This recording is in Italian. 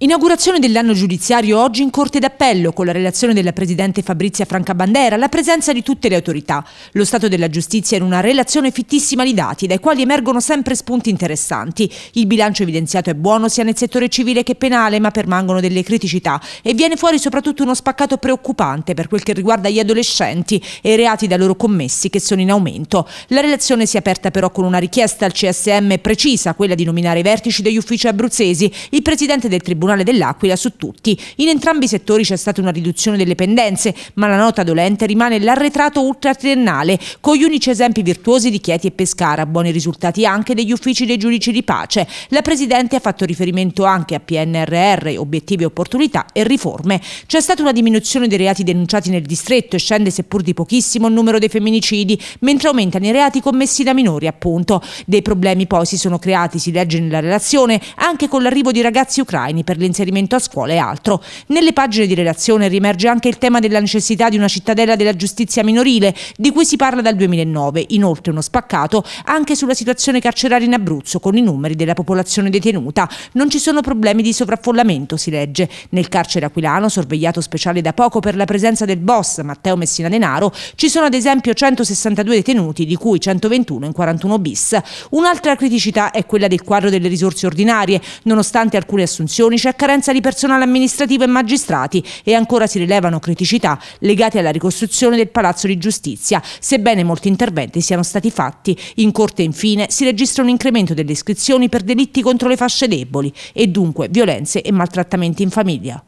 Inaugurazione dell'anno giudiziario oggi in Corte d'Appello con la relazione della Presidente Fabrizia Francabandera, la presenza di tutte le autorità, lo stato della giustizia in una relazione fittissima di dati dai quali emergono sempre spunti interessanti. Il bilancio evidenziato è buono sia nel settore civile che penale ma permangono delle criticità e viene fuori soprattutto uno spaccato preoccupante per quel che riguarda gli adolescenti e i reati da loro commessi che sono in aumento. La relazione si è aperta però con una richiesta al CSM precisa, quella di nominare i vertici degli uffici abruzzesi. Il Presidente del Tribunale Tribunale dell'Aquila su tutti. In entrambi i settori c'è stata una riduzione delle pendenze, ma la nota dolente rimane l'arretrato ultratriennale, con gli unici esempi virtuosi di Chieti e Pescara, buoni risultati anche degli uffici dei giudici di pace. La Presidente ha fatto riferimento anche a PNRR, obiettivi e opportunità e riforme. C'è stata una diminuzione dei reati denunciati nel distretto e scende seppur di pochissimo il numero dei femminicidi, mentre aumentano i reati commessi da minori, appunto. Dei problemi poi si sono creati, si legge nella relazione, anche con l'arrivo di ragazzi ucraini per l'inserimento a scuola e altro. Nelle pagine di relazione riemerge anche il tema della necessità di una cittadella della giustizia minorile, di cui si parla dal 2009. Inoltre uno spaccato anche sulla situazione carceraria in Abruzzo, con i numeri della popolazione detenuta. Non ci sono problemi di sovraffollamento, si legge. Nel carcere aquilano, sorvegliato speciale da poco per la presenza del boss Matteo Messina Denaro, ci sono ad esempio 162 detenuti, di cui 121 in 41 bis. Un'altra criticità è quella del quadro delle risorse ordinarie. Nonostante alcune assunzioni, c'è carenza di personale amministrativo e magistrati e ancora si rilevano criticità legate alla ricostruzione del Palazzo di Giustizia, sebbene molti interventi siano stati fatti. In corte infine si registra un incremento delle iscrizioni per delitti contro le fasce deboli e dunque violenze e maltrattamenti in famiglia.